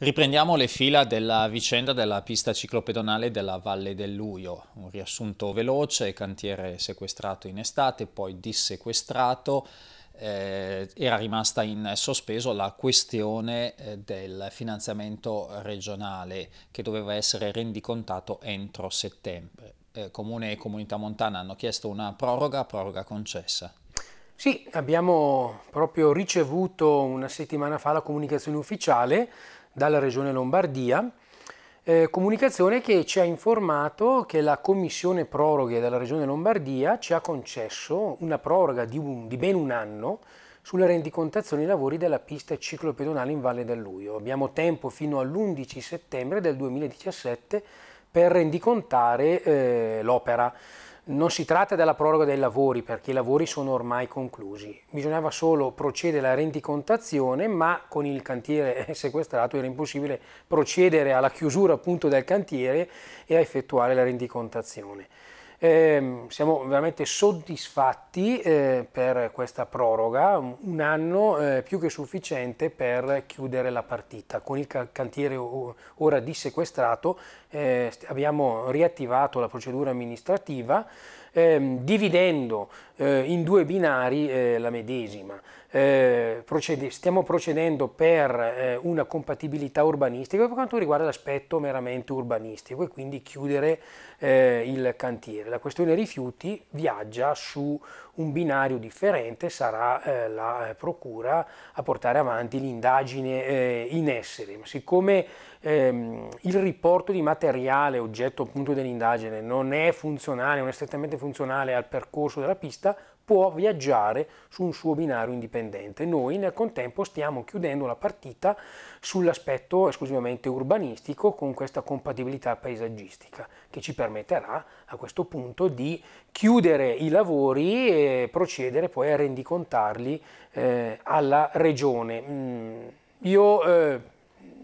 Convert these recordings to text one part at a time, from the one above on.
Riprendiamo le fila della vicenda della pista ciclopedonale della Valle del Luio. Un riassunto veloce, cantiere sequestrato in estate, poi dissequestrato. Eh, era rimasta in sospeso la questione eh, del finanziamento regionale che doveva essere rendicontato entro settembre. Eh, Comune e Comunità Montana hanno chiesto una proroga, proroga concessa. Sì, abbiamo proprio ricevuto una settimana fa la comunicazione ufficiale dalla Regione Lombardia, eh, comunicazione che ci ha informato che la Commissione Proroghe della Regione Lombardia ci ha concesso una proroga di, un, di ben un anno sulla rendicontazione dei lavori della pista ciclopedonale in Valle del Luio. Abbiamo tempo fino all'11 settembre del 2017 per rendicontare eh, l'opera. Non si tratta della proroga dei lavori perché i lavori sono ormai conclusi, bisognava solo procedere alla rendicontazione ma con il cantiere sequestrato era impossibile procedere alla chiusura appunto del cantiere e a effettuare la rendicontazione. Eh, siamo veramente soddisfatti eh, per questa proroga, un anno eh, più che sufficiente per chiudere la partita. Con il cantiere ora dissequestrato eh, abbiamo riattivato la procedura amministrativa ehm, dividendo eh, in due binari eh, la medesima. Eh, procede, stiamo procedendo per eh, una compatibilità urbanistica per quanto riguarda l'aspetto meramente urbanistico e quindi chiudere eh, il cantiere. La questione rifiuti viaggia su un binario differente, sarà eh, la Procura a portare avanti l'indagine in essere. Ma siccome ehm, il riporto di materiale oggetto appunto dell'indagine non è funzionale, non è strettamente funzionale al percorso della pista, può viaggiare su un suo binario indipendente. Noi nel contempo stiamo chiudendo la partita sull'aspetto esclusivamente urbanistico con questa compatibilità paesaggistica che ci permetterà a questo punto di chiudere i lavori e procedere poi a rendicontarli eh, alla regione. Mm, io eh,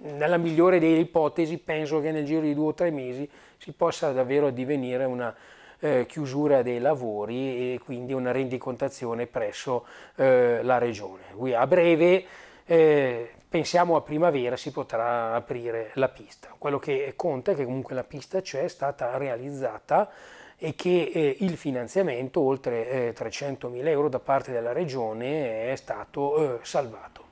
nella migliore delle ipotesi penso che nel giro di due o tre mesi si possa davvero divenire una eh, chiusura dei lavori e quindi una rendicontazione presso eh, la regione. Qui a breve eh, pensiamo a primavera si potrà aprire la pista. Quello che conta è che comunque la pista c'è, è stata realizzata e che eh, il finanziamento, oltre eh, 300.000 euro da parte della Regione, è stato eh, salvato.